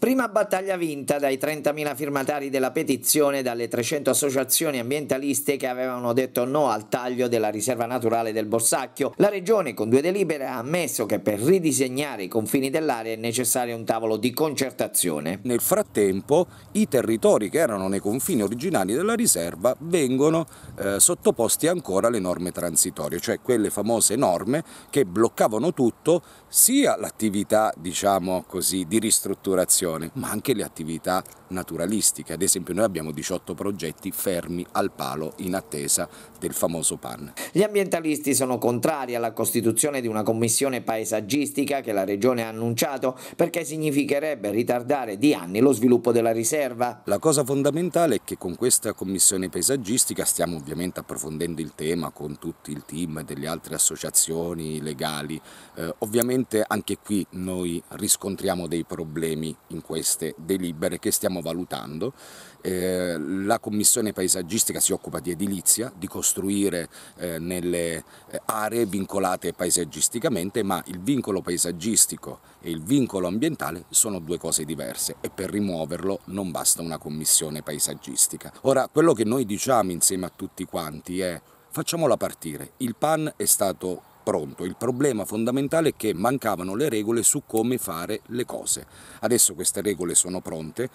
Prima battaglia vinta dai 30.000 firmatari della petizione e dalle 300 associazioni ambientaliste che avevano detto no al taglio della riserva naturale del Borsacchio. La Regione con due delibere ha ammesso che per ridisegnare i confini dell'area è necessario un tavolo di concertazione. Nel frattempo i territori che erano nei confini originali della riserva vengono eh, sottoposti ancora alle norme transitorie, cioè quelle famose norme che bloccavano tutto sia l'attività diciamo così, di ristrutturazione produzione, ma anche le attività naturalistiche. Ad esempio noi abbiamo 18 progetti fermi al palo in attesa del famoso PAN. Gli ambientalisti sono contrari alla costituzione di una commissione paesaggistica che la Regione ha annunciato perché significherebbe ritardare di anni lo sviluppo della riserva. La cosa fondamentale è che con questa commissione paesaggistica stiamo ovviamente approfondendo il tema con tutto il team delle altre associazioni legali. Eh, ovviamente anche qui noi riscontriamo dei problemi in queste delibere che stiamo valutando. Eh, la commissione paesaggistica si occupa di edilizia, di costruire eh, nelle eh, aree vincolate paesaggisticamente, ma il vincolo paesaggistico e il vincolo ambientale sono due cose diverse e per rimuoverlo non basta una commissione paesaggistica. Ora, quello che noi diciamo insieme a tutti quanti è facciamola partire. Il PAN è stato pronto. Il problema fondamentale è che mancavano le regole su come fare le cose. Adesso queste regole sono pronte,